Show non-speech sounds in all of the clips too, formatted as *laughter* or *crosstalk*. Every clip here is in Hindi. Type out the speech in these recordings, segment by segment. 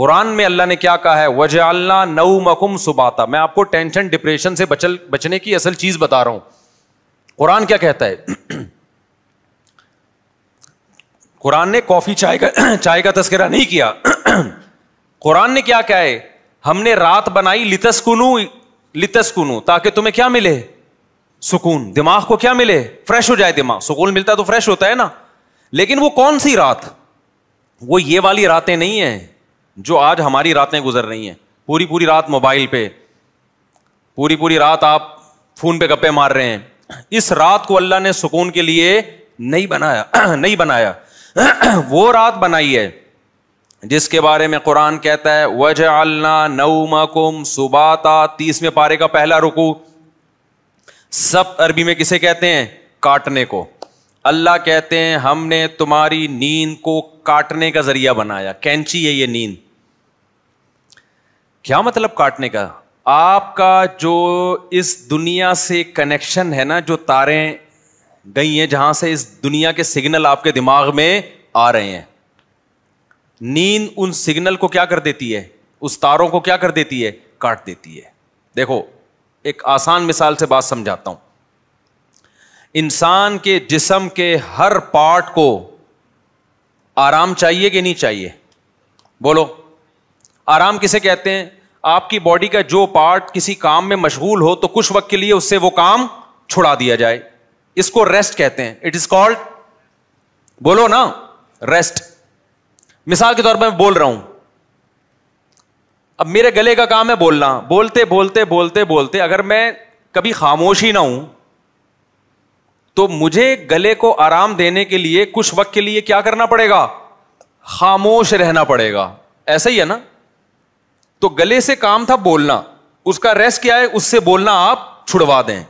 कुरान में अल्लाह ने क्या कहा है वजअल्ला नऊ मकुम सुबाता मैं आपको टेंशन डिप्रेशन से बचल बचने की असल चीज बता रहा हूं कुरान क्या कहता है *clears throat* कुरान ने कॉफी चाय का *clears throat* चाय का तस्करा नहीं किया *clears throat* कुरान ने क्या कहा है हमने रात बनाई लितस्कुनू लितस्कुनू ताकि तुम्हें क्या मिले सुकून दिमाग को क्या मिले फ्रेश हो जाए दिमाग सुकून मिलता तो फ्रेश होता है ना लेकिन वो कौन सी रात वो ये वाली रातें नहीं है जो आज हमारी रातें गुजर रही हैं पूरी पूरी रात मोबाइल पे पूरी पूरी रात आप फोन पे गप्पे मार रहे हैं इस रात को अल्लाह ने सुकून के लिए नहीं बनाया *clears throat* नहीं बनाया *clears throat* वो रात बनाई है जिसके बारे में कुरान कहता है वजह अल्ला नऊमकुम सुबाता तीसवें पारे का पहला रुकू सब अरबी में किसे कहते हैं काटने को अल्लाह कहते हैं हमने तुम्हारी नींद को काटने का जरिया बनाया कैंची है ये नींद क्या मतलब काटने का आपका जो इस दुनिया से कनेक्शन है ना जो तारें गई हैं जहां से इस दुनिया के सिग्नल आपके दिमाग में आ रहे हैं नींद उन सिग्नल को क्या कर देती है उस तारों को क्या कर देती है काट देती है देखो एक आसान मिसाल से बात समझाता हूं इंसान के जिसम के हर पार्ट को आराम चाहिए कि नहीं चाहिए बोलो आराम किसे कहते हैं आपकी बॉडी का जो पार्ट किसी काम में मशगूल हो तो कुछ वक्त के लिए उससे वो काम छुड़ा दिया जाए इसको रेस्ट कहते हैं इट इज कॉल्ड बोलो ना रेस्ट मिसाल के तौर पर मैं बोल रहा हूं अब मेरे गले का काम है बोलना बोलते बोलते बोलते बोलते अगर मैं कभी खामोश ही ना हूं तो मुझे गले को आराम देने के लिए कुछ वक्त के लिए क्या करना पड़ेगा खामोश रहना पड़ेगा ऐसा ही है ना तो गले से काम था बोलना उसका रेस क्या है उससे बोलना आप छुड़वा दें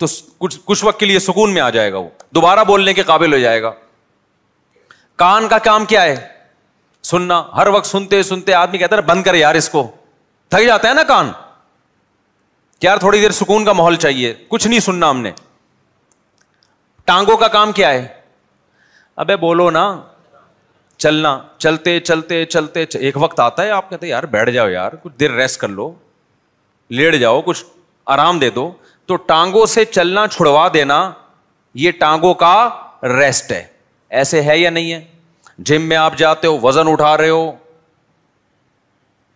तो कुछ कुछ वक्त के लिए सुकून में आ जाएगा वो दोबारा बोलने के काबिल हो जाएगा कान का काम क्या है सुनना हर वक्त सुनते सुनते आदमी कहता है बंद कर यार इसको थक जाता है ना कान यार थोड़ी देर सुकून का माहौल चाहिए कुछ नहीं सुनना हमने टांगों का काम क्या है अबे बोलो ना चलना चलते चलते चलते च... एक वक्त आता है आप कहते यार बैठ जाओ यार कुछ देर रेस्ट कर लो लेट जाओ कुछ आराम दे दो तो टांगों से चलना छुड़वा देना ये टांगों का रेस्ट है ऐसे है या नहीं है जिम में आप जाते हो वजन उठा रहे हो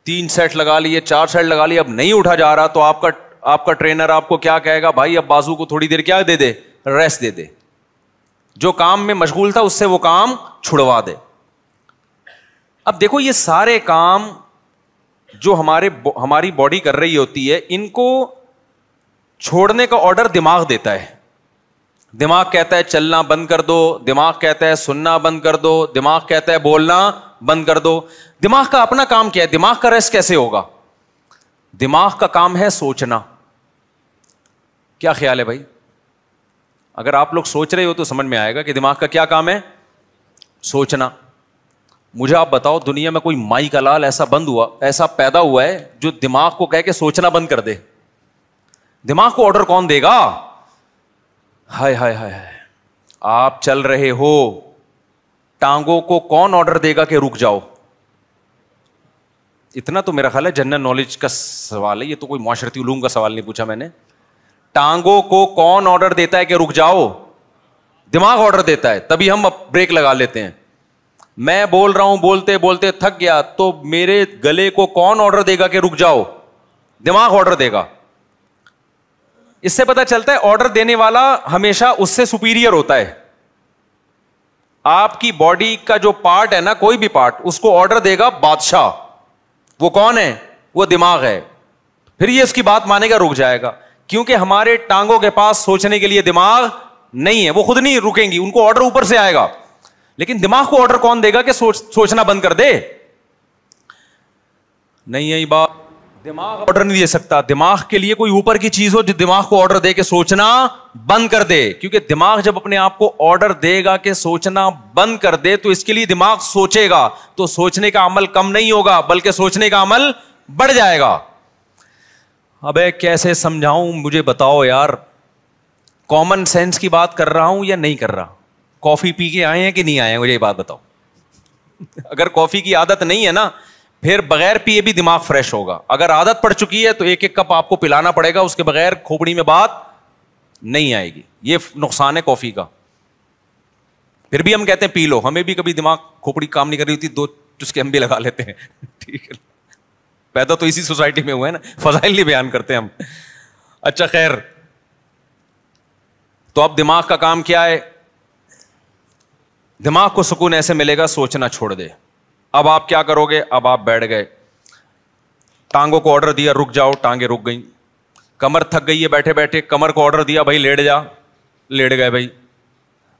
तीन सेट लगा लिए चार सेट लगा लिए अब नहीं उठा जा रहा तो आपका आपका ट्रेनर आपको क्या कहेगा भाई अब बाजू को थोड़ी देर क्या दे दे रेस्ट दे दे जो काम में मशगूल था उससे वो काम छुड़वा दे अब देखो ये सारे काम जो हमारे हमारी बॉडी कर रही होती है इनको छोड़ने का ऑर्डर दिमाग देता है दिमाग कहता है चलना बंद कर दो दिमाग कहता है सुनना बंद कर दो दिमाग कहता है बोलना बंद कर दो दिमाग का अपना काम क्या है दिमाग का रेस्ट कैसे होगा दिमाग का काम है सोचना क्या ख्याल है भाई अगर आप लोग सोच रहे हो तो समझ में आएगा कि दिमाग का क्या काम है सोचना मुझे आप बताओ दुनिया में कोई माई का लाल ऐसा बंद हुआ ऐसा पैदा हुआ है जो दिमाग को कह के सोचना बंद कर दे दिमाग को ऑर्डर कौन देगा हाय हाय हाय हाय आप चल रहे हो टांगों को कौन ऑर्डर देगा कि रुक जाओ इतना तो मेरा ख्याल है जनरल नॉलेज का सवाल है ये तो कोई माशरती उलूम का सवाल नहीं पूछा मैंने टांगों को कौन ऑर्डर देता है कि रुक जाओ दिमाग ऑर्डर देता है तभी हम ब्रेक लगा लेते हैं मैं बोल रहा हूं बोलते बोलते थक गया तो मेरे गले को कौन ऑर्डर देगा कि रुक जाओ दिमाग ऑर्डर देगा इससे पता चलता है ऑर्डर देने वाला हमेशा उससे सुपीरियर होता है आपकी बॉडी का जो पार्ट है ना कोई भी पार्ट उसको ऑर्डर देगा बादशाह वो कौन है वो दिमाग है फिर ये इसकी बात मानेगा रुक जाएगा क्योंकि हमारे टांगों के पास सोचने के लिए दिमाग नहीं है वो खुद नहीं रुकेंगी उनको ऑर्डर ऊपर से आएगा लेकिन दिमाग को ऑर्डर कौन देगा कि सोच सोचना बंद कर दे नहीं यही बात दिमाग ऑर्डर नहीं दे सकता दिमाग के लिए कोई ऊपर की चीज हो जो दिमाग को ऑर्डर दे के सोचना बंद कर दे क्योंकि दिमाग जब अपने आप को ऑर्डर देगा कि सोचना बंद कर दे तो इसके लिए दिमाग सोचेगा तो सोचने का अमल कम नहीं होगा बल्कि सोचने का अमल बढ़ जाएगा अबे कैसे समझाऊं मुझे बताओ यार कॉमन सेंस की बात कर रहा हूं या नहीं कर रहा कॉफ़ी पी के आए हैं कि नहीं आए हैं मुझे ये बात बताओ अगर कॉफ़ी की आदत नहीं है ना फिर बगैर पिए भी दिमाग फ्रेश होगा अगर आदत पड़ चुकी है तो एक एक कप आपको पिलाना पड़ेगा उसके बगैर खोपड़ी में बात नहीं आएगी ये नुकसान है कॉफ़ी का फिर भी हम कहते हैं पी लो हमें भी कभी दिमाग खोपड़ी काम नहीं कर रही होती दो चुस्के हम भी लगा लेते हैं *laughs* ठीक है पैदा तो, तो इसी सोसाइटी में हुए ना फजाइल नहीं बयान करते हम अच्छा खैर तो अब दिमाग का काम क्या है दिमाग को सुकून ऐसे मिलेगा सोचना छोड़ दे अब आप क्या करोगे अब आप बैठ गए टांगों को ऑर्डर दिया रुक जाओ टांगे रुक गई कमर थक गई है बैठे बैठे कमर को ऑर्डर दिया भाई लेट जा लेट गए भाई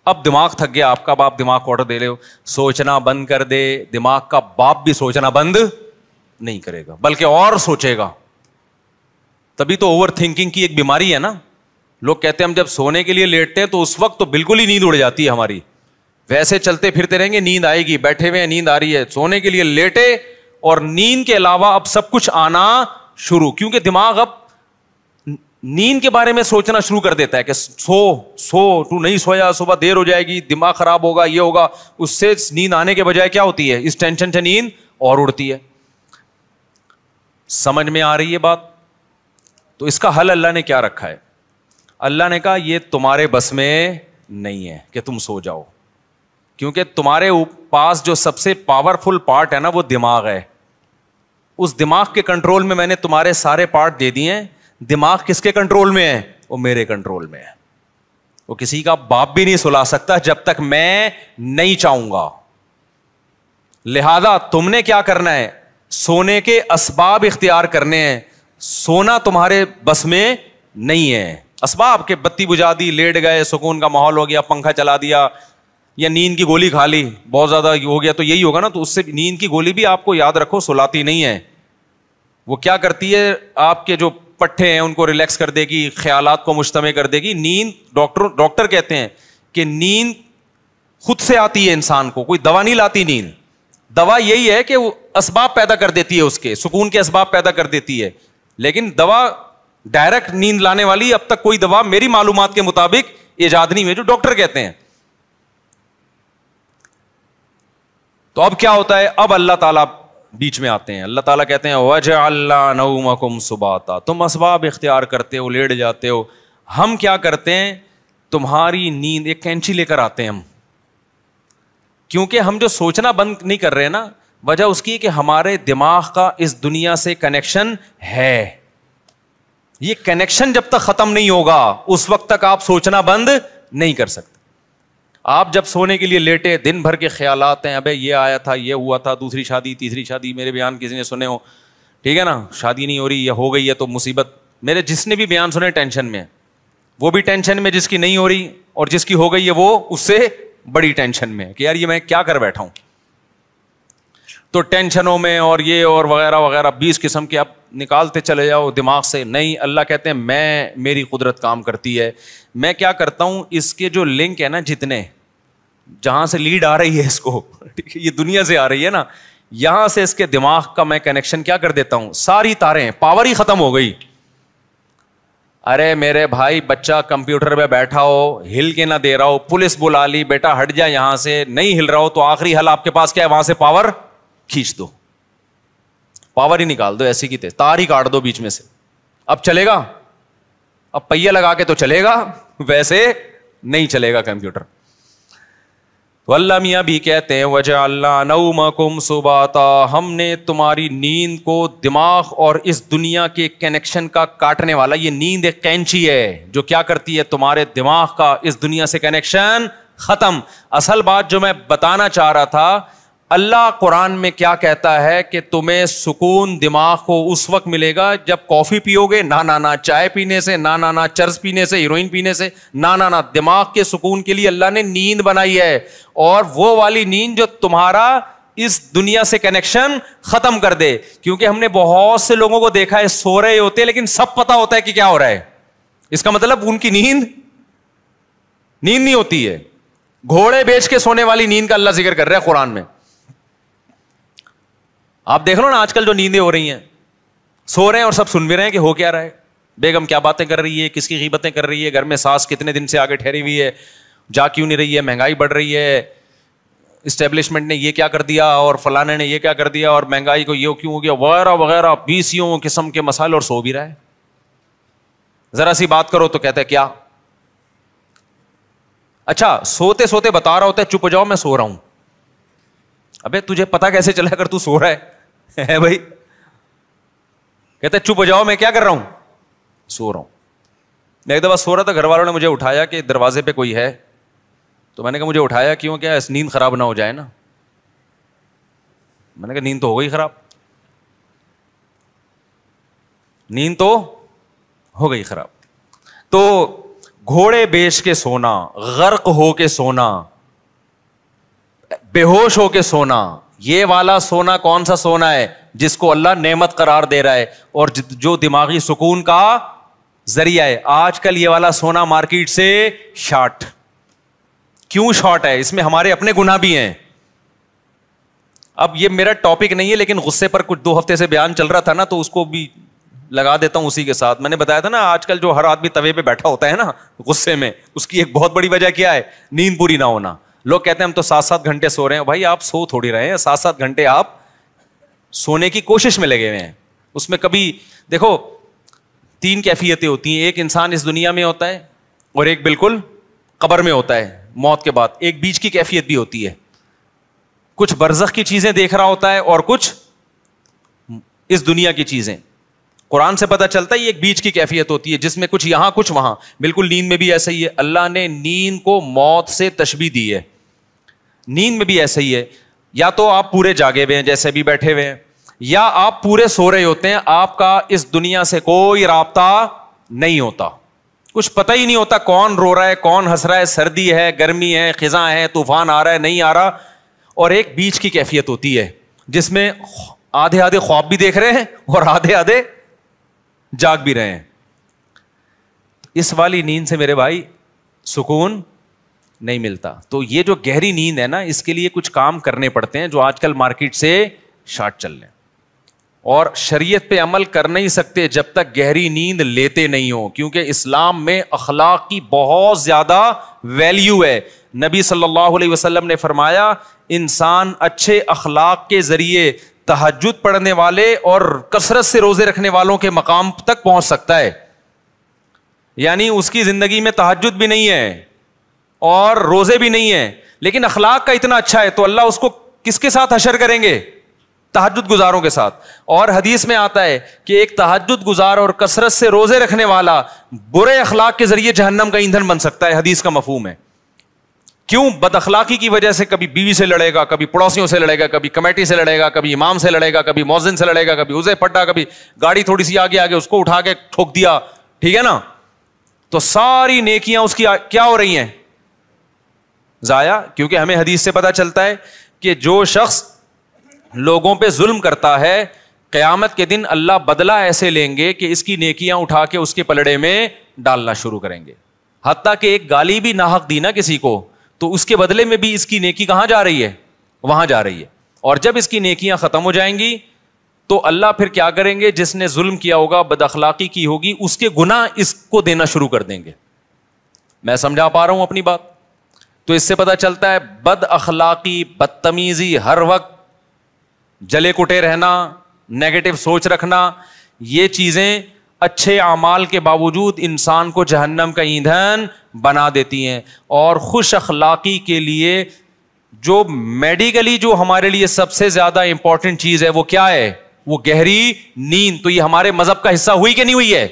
अब दिमाग थक गया आपका बाप दिमाग को ऑर्डर दे रहे हो सोचना बंद कर दे दिमाग का बाप भी सोचना बंद नहीं करेगा बल्कि और सोचेगा तभी तो ओवर थिंकिंग की एक बीमारी है ना लोग कहते हैं हम जब सोने के लिए लेटते हैं तो उस वक्त तो बिल्कुल ही नींद उड़ जाती है हमारी वैसे चलते फिरते रहेंगे नींद आएगी बैठे हुए नींद आ रही है सोने के लिए लेटे और नींद के अलावा अब सब कुछ आना शुरू क्योंकि दिमाग अब नींद के बारे में सोचना शुरू कर देता है कि सो सो तू नहीं सोया सुबह देर हो जाएगी दिमाग खराब होगा ये होगा उससे नींद आने के बजाय क्या होती है इस टेंशन से नींद और उड़ती है समझ में आ रही है बात तो इसका हल अल्लाह ने क्या रखा है अल्लाह ने कहा यह तुम्हारे बस में नहीं है कि तुम सो जाओ क्योंकि तुम्हारे पास जो सबसे पावरफुल पार्ट है ना वो दिमाग है उस दिमाग के कंट्रोल में मैंने तुम्हारे सारे पार्ट दे दिए हैं दिमाग किसके कंट्रोल में है वो मेरे कंट्रोल में है वो किसी का बाप भी नहीं सुला सकता जब तक मैं नहीं चाहूंगा लिहाजा तुमने क्या करना है सोने के असबाब इख्तियार करने हैं सोना तुम्हारे बस में नहीं है असबाब के बत्ती बुझा दी लेट गए सुकून का माहौल हो गया पंखा चला दिया या नींद की गोली खा ली बहुत ज़्यादा हो गया तो यही होगा ना तो उससे नींद की गोली भी आपको याद रखो सुलाती नहीं है वो क्या करती है आपके जो पट्टे हैं उनको रिलैक्स कर देगी ख्याल को मुश्तम कर देगी नींद डॉक्टर डॉक्टर कहते हैं कि नींद खुद से आती है इंसान को कोई दवा नहीं लाती नींद दवा यही है कि इसबाब पैदा कर देती है उसके सुकून के इसबाब पैदा कर देती है लेकिन दवा डायरेक्ट नींद लाने वाली अब तक कोई दवा मेरी मालूम के मुताबिक ईजाद नहीं हुई जो डॉक्टर कहते हैं तो अब क्या होता है अब अल्लाह ताला बीच में आते हैं अल्लाह ताला कहते हैं वज अल्लाह नऊमकुम सुबाता तुम असबाब इख्तियार करते हो लेट जाते हो हम क्या करते हैं तुम्हारी नींद एक कैंची लेकर आते हैं हम क्योंकि हम जो सोचना बंद नहीं कर रहे ना वजह उसकी कि हमारे दिमाग का इस दुनिया से कनेक्शन है ये कनेक्शन जब तक खत्म नहीं होगा उस वक्त तक आप सोचना बंद नहीं कर सकते आप जब सोने के लिए लेटे दिन भर के ख्याल आते हैं अबे ये आया था ये हुआ था दूसरी शादी तीसरी शादी मेरे बयान किसी ने सुने हो ठीक है ना शादी नहीं हो रही या हो गई है तो मुसीबत मेरे जिसने भी बयान सुने टेंशन में वो भी टेंशन में जिसकी नहीं हो रही और जिसकी हो गई है वो उससे बड़ी टेंशन में कि यार ये मैं क्या कर बैठा हूं तो टेंशनों में और ये और वगैरह वगैरह बीस किस्म के आप निकालते चले जाओ दिमाग से नहीं अल्लाह कहते हैं मैं मेरी कुदरत काम करती है मैं क्या करता हूँ इसके जो लिंक है ना जितने जहां से लीड आ रही है इसको ये दुनिया से आ रही है ना यहां से इसके दिमाग का मैं कनेक्शन क्या कर देता हूं सारी तारें पावर ही खत्म हो गई अरे मेरे भाई बच्चा कंप्यूटर पे बैठा हो हिल के ना दे रहा हो पुलिस बुला ली बेटा हट जा यहां से नहीं हिल रहा हो तो आखिरी हल आपके पास क्या है वहां से पावर खींच दो पावर ही निकाल दो ऐसी की तार ही काट दो बीच में से अब चलेगा अब पहिया लगा के तो चलेगा वैसे नहीं चलेगा कंप्यूटर तो भी कहते हैं वजह अल्लाह मकुम सुबाता हमने तुम्हारी नींद को दिमाग और इस दुनिया के कनेक्शन का काटने वाला ये नींद एक कैंची है जो क्या करती है तुम्हारे दिमाग का इस दुनिया से कनेक्शन ख़त्म असल बात जो मैं बताना चाह रहा था अल्लाह कुरान में क्या कहता है कि तुम्हें सुकून दिमाग को उस वक्त मिलेगा जब कॉफ़ी पियोगे ना ना ना चाय पीने से ना ना ना चर्स पीने से हीरोइन पीने से ना ना ना दिमाग के सुकून के लिए अल्लाह ने नींद बनाई है और वो वाली नींद जो तुम्हारा इस दुनिया से कनेक्शन ख़त्म कर दे क्योंकि हमने बहुत से लोगों को देखा है सो रहे होते लेकिन सब पता होता है कि क्या हो रहा है इसका मतलब उनकी नींद नींद नहीं होती है घोड़े बेच के सोने वाली नींद का अल्लाह जिक्र कर रहा है कुरान में आप देख लो ना आजकल जो नींदें हो रही हैं सो रहे हैं और सब सुन भी रहे हैं कि हो क्या रहा है बेगम क्या बातें कर रही है किसकी कीमतें कर रही है घर में सास कितने दिन से आगे ठहरी हुई है जा क्यों नहीं रही है महंगाई बढ़ रही है इस्टेब्लिशमेंट ने ये क्या कर दिया और फलाने ने ये क्या कर दिया और महंगाई को ये क्यों हो गया वगैरह वगैरह बीस यूं किस्म के मसाले और सो भी रहा है जरा सी बात करो तो कहते क्या अच्छा सोते सोते बता रहा होता है चुप जाओ मैं सो रहा हूं अबे तुझे पता कैसे चला अगर तू सो रहा है *laughs* है भाई कहते चुप हो जाओ मैं क्या कर रहा हूं सो रहा हूं मैं एक दफा सो रहा था घर वालों ने मुझे उठाया कि दरवाजे पे कोई है तो मैंने कहा मुझे उठाया क्यों क्या नींद खराब ना हो जाए ना मैंने कहा नींद तो हो गई खराब नींद तो हो गई खराब तो घोड़े बेच के सोना गर्क होके सोना बेहोश होके सोना ये वाला सोना कौन सा सोना है जिसको अल्लाह नेमत करार दे रहा है और जो दिमागी सुकून का जरिया है आजकल ये वाला सोना मार्केट से शॉर्ट क्यों शॉर्ट है इसमें हमारे अपने गुना भी हैं अब ये मेरा टॉपिक नहीं है लेकिन गुस्से पर कुछ दो हफ्ते से बयान चल रहा था ना तो उसको भी लगा देता हूं उसी के साथ मैंने बताया था ना आजकल जो हर आदमी तवे पे बैठा होता है ना गुस्से में उसकी एक बहुत बड़ी वजह क्या है नींद पूरी ना होना लोग कहते हैं हम तो सात सात घंटे सो रहे हैं भाई आप सो थोड़ी रहे हैं सात सात घंटे आप सोने की कोशिश में लगे हुए हैं उसमें कभी देखो तीन कैफियतें होती हैं एक इंसान इस दुनिया में होता है और एक बिल्कुल कबर में होता है मौत के बाद एक बीच की कैफियत भी होती है कुछ बरसख की चीजें देख रहा होता है और कुछ इस दुनिया की चीजें कुरान से पता चलता है ये एक बीज की कैफियत होती है जिसमें कुछ यहां कुछ वहां बिल्कुल नींद में भी ऐसा ही है अल्लाह ने नींद को मौत से तशबी दी है नींद में भी ऐसा ही है या तो आप पूरे जागे हुए हैं जैसे भी बैठे हुए हैं या आप पूरे सो रहे होते हैं आपका इस दुनिया से कोई रबता नहीं होता कुछ पता ही नहीं होता कौन रो रहा है कौन हंस रहा है सर्दी है गर्मी है खिजा है तूफान आ रहा है नहीं आ रहा और एक बीच की कैफियत होती है जिसमें आधे आधे ख्वाब भी देख रहे हैं और आधे आधे जाग भी रहे हैं इस वाली नींद से मेरे भाई सुकून नहीं मिलता तो ये जो गहरी नींद है ना इसके लिए कुछ काम करने पड़ते हैं जो आजकल मार्केट से शार्ट चल रहे हैं और शरीयत पे अमल कर नहीं सकते जब तक गहरी नींद लेते नहीं हो क्योंकि इस्लाम में अखलाक की बहुत ज़्यादा वैल्यू है नबी सल्लल्लाहु अलैहि वसल्लम ने फरमाया इंसान अच्छे अखलाक के ज़रिए तहजद पढ़ने वाले और कसरत से रोजे रखने वालों के मकाम तक पहुंच सकता है यानी उसकी जिंदगी में तहजद भी नहीं है और रोजे भी नहीं है लेकिन अखलाक का इतना अच्छा है तो अल्लाह उसको किसके साथ अशर करेंगे तहजद गुजारों के साथ और हदीस में आता है कि एक तहजद गुजार और कसरत से रोजे रखने वाला बुरे अखलाक के जरिए जहन्नम का ईंधन बन सकता है हदीस का मफहम है क्यों बदअखलाकी की वजह से कभी बीवी से लड़ेगा कभी पड़ोसियों से लड़ेगा कभी कमेटी से लड़ेगा कभी इमाम से लड़ेगा कभी मौजिन से लड़ेगा कभी उसे पड्डा कभी गाड़ी थोड़ी सी आगे आगे उसको उठा के ठोक दिया ठीक है ना तो सारी नेकियां उसकी क्या हो रही हैं जाया क्योंकि हमें हदीस से पता चलता है कि जो शख्स लोगों पे जुल्म करता है कयामत के दिन अल्लाह बदला ऐसे लेंगे कि इसकी नेकियां उठा के उसके पलड़े में डालना शुरू करेंगे हती कि एक गाली भी नाहक दी ना किसी को तो उसके बदले में भी इसकी नेकी कहां जा रही है वहां जा रही है और जब इसकी नेकियां खत्म हो जाएंगी तो अल्लाह फिर क्या करेंगे जिसने जुल्म किया होगा बदअखलाकी की होगी उसके गुना इसको देना शुरू कर देंगे मैं समझा पा रहा हूं अपनी बात तो इससे पता चलता है बद अखलाकी बदतमीजी हर वक्त जले कुटे रहना नेगेटिव सोच रखना ये चीजें अच्छे अमाल के बावजूद इंसान को जहन्नम का ईंधन बना देती हैं और खुश अखलाक़ी के लिए जो मेडिकली जो हमारे लिए सबसे ज़्यादा इंपॉर्टेंट चीज़ है वो क्या है वो गहरी नींद तो ये हमारे मज़हब का हिस्सा हुई कि नहीं हुई है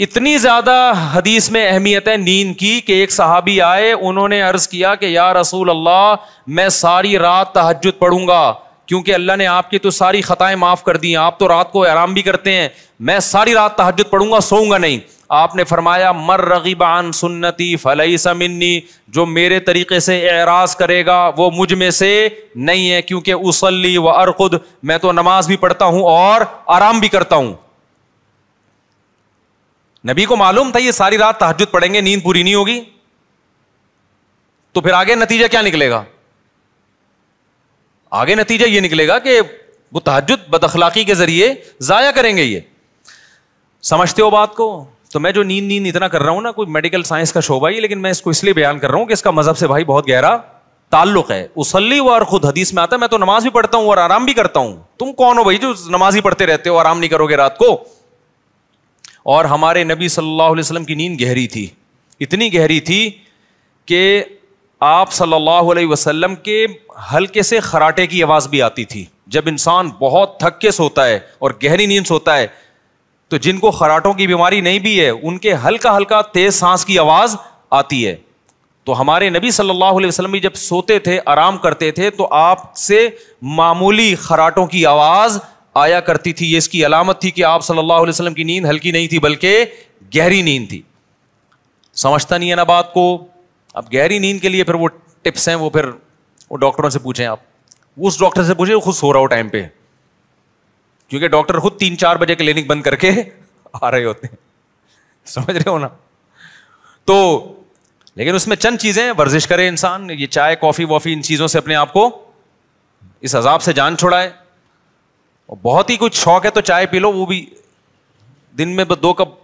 इतनी ज़्यादा हदीस में अहमियत है नींद की कि एक सहाबी आए उन्होंने अर्ज़ किया कि या रसूल अल्लाह मैं सारी रात तहजद पढ़ूंगा क्योंकि अल्लाह ने आपकी तो सारी ख़ताएं माफ़ कर दी आप तो रात को आराम भी करते हैं मैं सारी रात तहजद पढ़ूंगा सोऊंगा नहीं आपने फरमाया मर रगीबान सुन्नति फलई समिन्नी जो मेरे तरीके से एराज करेगा वो मुझ में से नहीं है क्योंकि उसली व अरखुद मैं तो नमाज भी पढ़ता हूं और आराम भी करता हूं नबी को मालूम था ये सारी रात तहजद पढ़ेंगे नींद पूरी नहीं होगी तो फिर आगे नतीजा क्या निकलेगा आगे नतीजा ये निकलेगा कि वो तहजद बदखलाकी के जरिए ज़ाया करेंगे ये समझते हो बात को तो मैं जो नींद नींद इतना कर रहा हूँ ना कोई मेडिकल साइंस का शोभा ही लेकिन मैं इसको इसलिए बयान कर रहा हूँ कि इसका मजहब से भाई बहुत गहरा ताल्लुक है उसली और खुद हदीस में आता है मैं तो नमाज भी पढ़ता हूँ और आराम भी करता हूँ तुम कौन हो भाई जो नमाज ही पढ़ते रहते हो आराम नहीं करोगे रात को और हमारे नबी सल्लल्लाहु अलैहि वसल्लम की नींद गहरी थी इतनी गहरी थी कि आप सल्लल्लाहु अलैहि वसल्लम के हल्के से खराटे की आवाज़ भी आती थी जब इंसान बहुत थक के सोता है और गहरी नींद सोता है तो जिनको खराटों की बीमारी नहीं भी है उनके हल्का हल्का तेज सांस की आवाज़ आती है तो हमारे नबी सल्लल्लाहु अलैहि वसल्लम भी जब सोते थे आराम करते थे तो आपसे मामूली खराटों की आवाज़ आया करती थी ये इसकी अलामत थी कि आप सल्लल्लाहु अलैहि वसल्लम की नींद हल्की नहीं थी बल्कि गहरी नींद थी समझता नहीं है ना बात को अब गहरी नींद के लिए फिर वो टिप्स हैं वो फिर वो डॉक्टरों से पूछें आप उस डॉक्टर से पूछे खुद सो रहा हो टाइम पे क्योंकि डॉक्टर खुद तीन चार बजे क्लिनिक बंद करके *laughs* आ रहे होते हैं समझ रहे हो ना तो लेकिन उसमें चंद चीजें वर्जिश करे इंसान ये चाय कॉफी वॉफी इन चीजों से अपने आप को इस अजाब से जान छुड़ाए और बहुत ही कुछ शौक है तो चाय पी लो वो भी दिन में दो कप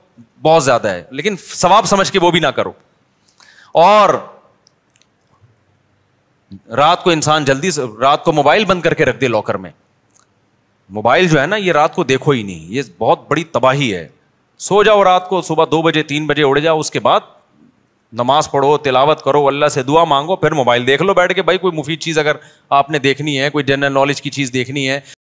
बहुत ज्यादा है लेकिन सवाब समझ के वो भी ना करो और रात को इंसान जल्दी से रात को मोबाइल बंद करके रख दे लॉकर में मोबाइल जो है ना ये रात को देखो ही नहीं ये बहुत बड़ी तबाही है सो जाओ रात को सुबह दो बजे तीन बजे उड़ जाओ उसके बाद नमाज पढ़ो तिलावत करो अल्लाह से दुआ मांगो फिर मोबाइल देख लो बैठ के भाई कोई मुफीद चीज़ अगर आपने देखनी है कोई जनरल नॉलेज की चीज़ देखनी है